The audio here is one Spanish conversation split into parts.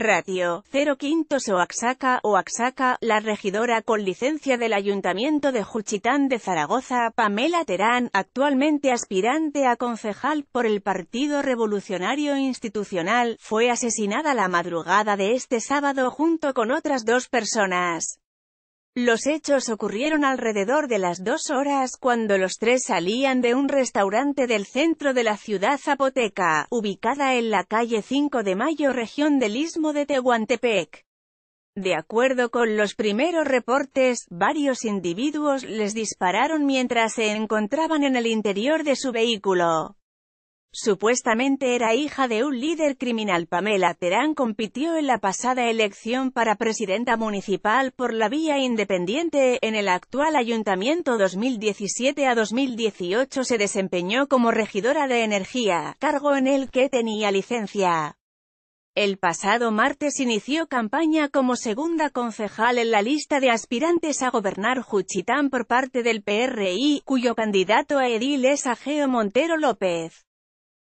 Ratio, 0 quintos Oaxaca, Oaxaca, la regidora con licencia del Ayuntamiento de Juchitán de Zaragoza, Pamela Terán, actualmente aspirante a concejal por el Partido Revolucionario Institucional, fue asesinada la madrugada de este sábado junto con otras dos personas. Los hechos ocurrieron alrededor de las dos horas cuando los tres salían de un restaurante del centro de la ciudad zapoteca, ubicada en la calle 5 de Mayo región del Istmo de Tehuantepec. De acuerdo con los primeros reportes, varios individuos les dispararon mientras se encontraban en el interior de su vehículo. Supuestamente era hija de un líder criminal Pamela Terán compitió en la pasada elección para presidenta municipal por la vía independiente, en el actual ayuntamiento 2017 a 2018 se desempeñó como regidora de energía, cargo en el que tenía licencia. El pasado martes inició campaña como segunda concejal en la lista de aspirantes a gobernar Juchitán por parte del PRI, cuyo candidato a edil es Ageo Montero López.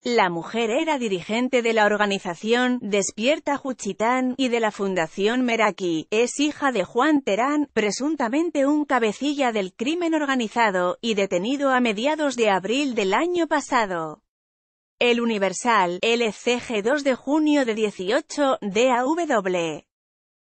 La mujer era dirigente de la organización Despierta Juchitán y de la Fundación Meraki. Es hija de Juan Terán, presuntamente un cabecilla del crimen organizado, y detenido a mediados de abril del año pasado. El Universal, LCG 2 de junio de 18, DAW.